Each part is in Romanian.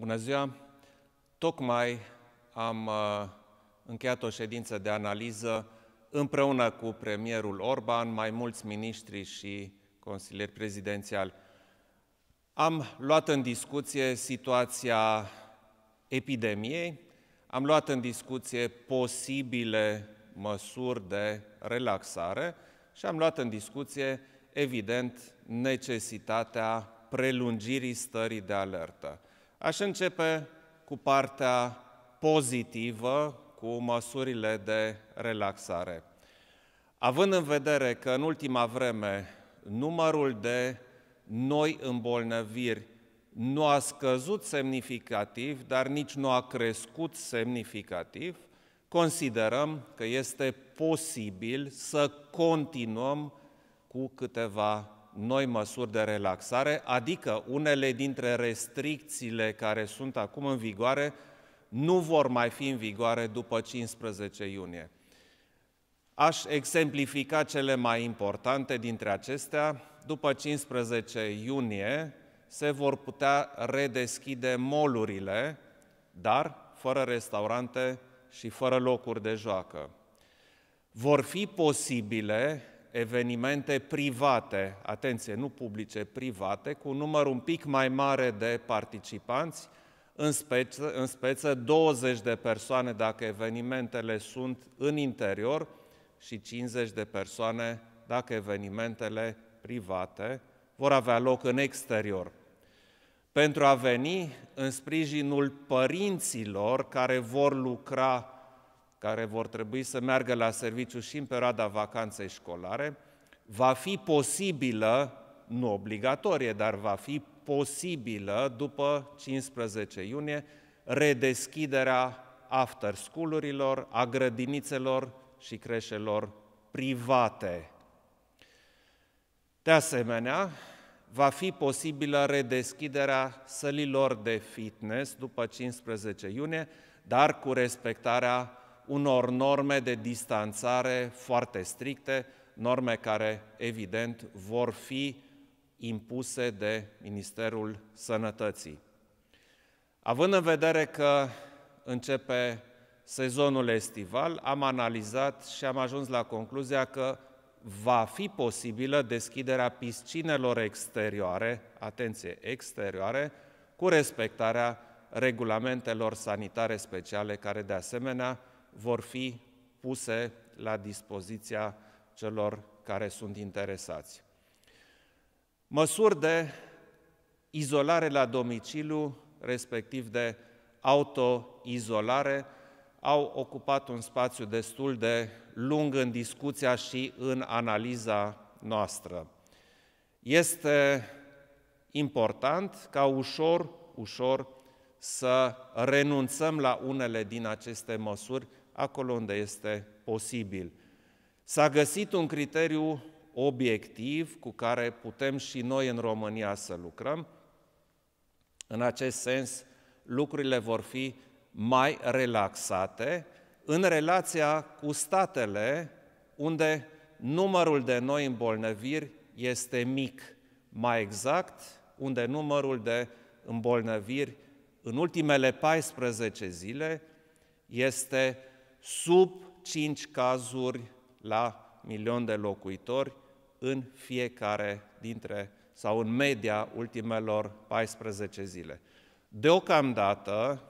Bună ziua! Tocmai am uh, încheiat o ședință de analiză împreună cu premierul Orban, mai mulți miniștri și consilieri prezidențiali. Am luat în discuție situația epidemiei, am luat în discuție posibile măsuri de relaxare și am luat în discuție, evident, necesitatea prelungirii stării de alertă. Aș începe cu partea pozitivă, cu măsurile de relaxare. Având în vedere că în ultima vreme numărul de noi îmbolnăviri nu a scăzut semnificativ, dar nici nu a crescut semnificativ, considerăm că este posibil să continuăm cu câteva noi măsuri de relaxare, adică unele dintre restricțiile care sunt acum în vigoare nu vor mai fi în vigoare după 15 iunie. Aș exemplifica cele mai importante dintre acestea. După 15 iunie se vor putea redeschide molurile, dar fără restaurante și fără locuri de joacă. Vor fi posibile evenimente private, atenție, nu publice, private, cu un număr un pic mai mare de participanți, în speță, în speță 20 de persoane dacă evenimentele sunt în interior și 50 de persoane dacă evenimentele private vor avea loc în exterior. Pentru a veni în sprijinul părinților care vor lucra care vor trebui să meargă la serviciu și în perioada vacanței școlare, va fi posibilă, nu obligatorie, dar va fi posibilă după 15 iunie redeschiderea after school-urilor, a grădinițelor și creșelor private. De asemenea, va fi posibilă redeschiderea sălilor de fitness după 15 iunie, dar cu respectarea unor norme de distanțare foarte stricte, norme care, evident, vor fi impuse de Ministerul Sănătății. Având în vedere că începe sezonul estival, am analizat și am ajuns la concluzia că va fi posibilă deschiderea piscinelor exterioare, atenție, exterioare, cu respectarea regulamentelor sanitare speciale care de asemenea vor fi puse la dispoziția celor care sunt interesați. Măsuri de izolare la domiciliu, respectiv de autoizolare, au ocupat un spațiu destul de lung în discuția și în analiza noastră. Este important ca ușor, ușor să renunțăm la unele din aceste măsuri acolo unde este posibil. S-a găsit un criteriu obiectiv cu care putem și noi în România să lucrăm. În acest sens, lucrurile vor fi mai relaxate în relația cu statele unde numărul de noi îmbolnăviri este mic, mai exact, unde numărul de îmbolnăviri în ultimele 14 zile este sub 5 cazuri la milion de locuitori în fiecare dintre sau în media ultimelor 14 zile. Deocamdată,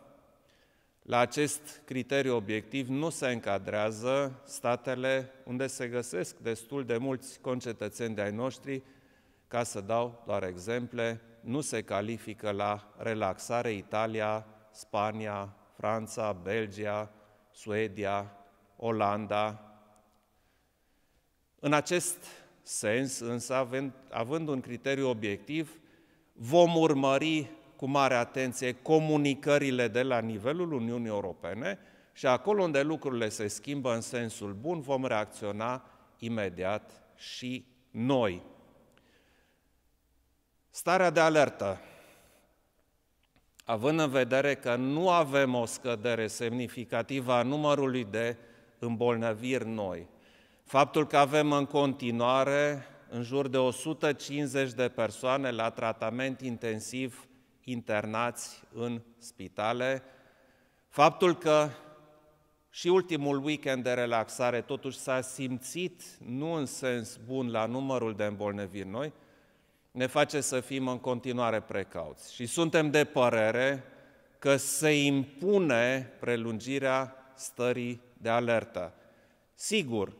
la acest criteriu obiectiv nu se încadrează statele unde se găsesc destul de mulți concetățeni de ai noștri, ca să dau doar exemple, nu se califică la relaxare Italia, Spania, Franța, Belgia, Suedia, Olanda. În acest sens, însă, având, având un criteriu obiectiv, vom urmări cu mare atenție comunicările de la nivelul Uniunii Europene și acolo unde lucrurile se schimbă în sensul bun, vom reacționa imediat și noi. Starea de alertă având în vedere că nu avem o scădere semnificativă a numărului de îmbolnăviri noi. Faptul că avem în continuare în jur de 150 de persoane la tratament intensiv internați în spitale, faptul că și ultimul weekend de relaxare totuși s-a simțit nu în sens bun la numărul de îmbolnăviri noi, ne face să fim în continuare precauți. Și suntem de părere că se impune prelungirea stării de alertă. Sigur,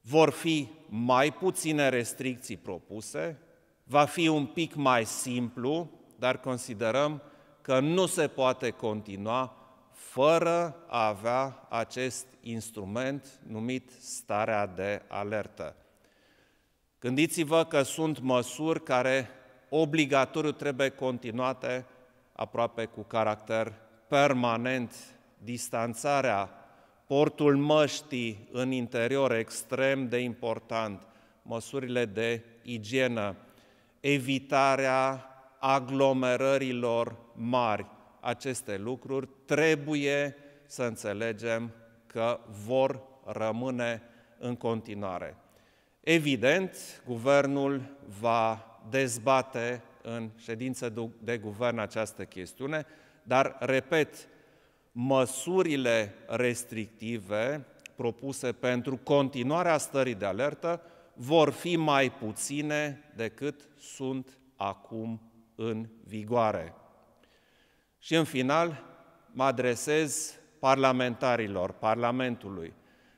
vor fi mai puține restricții propuse, va fi un pic mai simplu, dar considerăm că nu se poate continua fără a avea acest instrument numit starea de alertă. Gândiți-vă că sunt măsuri care obligatoriu trebuie continuate aproape cu caracter permanent, distanțarea, portul măștii în interior extrem de important, măsurile de igienă, evitarea aglomerărilor mari. Aceste lucruri trebuie să înțelegem că vor rămâne în continuare. Evident, guvernul va dezbate în ședință de guvern această chestiune, dar, repet, măsurile restrictive propuse pentru continuarea stării de alertă vor fi mai puține decât sunt acum în vigoare. Și în final, mă adresez parlamentarilor Parlamentului,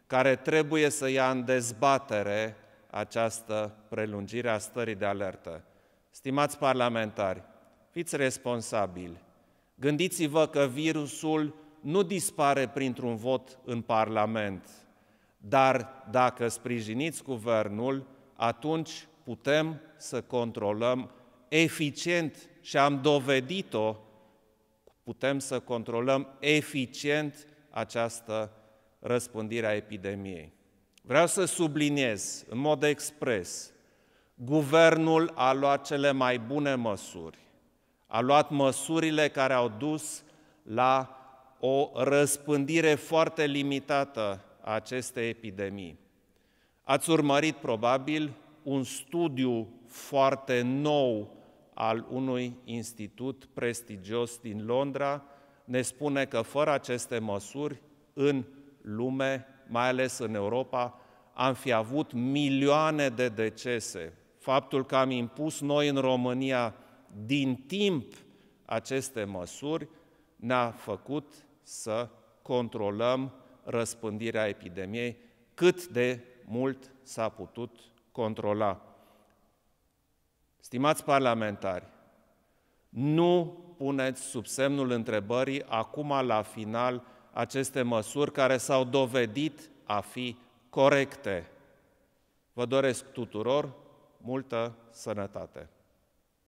care trebuie să ia în dezbatere această prelungire a stării de alertă. Stimați parlamentari, fiți responsabili. Gândiți-vă că virusul nu dispare printr-un vot în Parlament, dar dacă sprijiniți guvernul, atunci putem să controlăm eficient și am dovedit-o, putem să controlăm eficient această răspândire a epidemiei. Vreau să subliniez în mod expres, guvernul a luat cele mai bune măsuri, a luat măsurile care au dus la o răspândire foarte limitată a acestei epidemii. Ați urmărit probabil un studiu foarte nou al unui institut prestigios din Londra, ne spune că fără aceste măsuri în lume mai ales în Europa, am fi avut milioane de decese. Faptul că am impus noi în România din timp aceste măsuri ne-a făcut să controlăm răspândirea epidemiei cât de mult s-a putut controla. Stimați parlamentari, nu puneți sub semnul întrebării acum la final aceste măsuri care s-au dovedit a fi corecte. Vă doresc tuturor multă sănătate!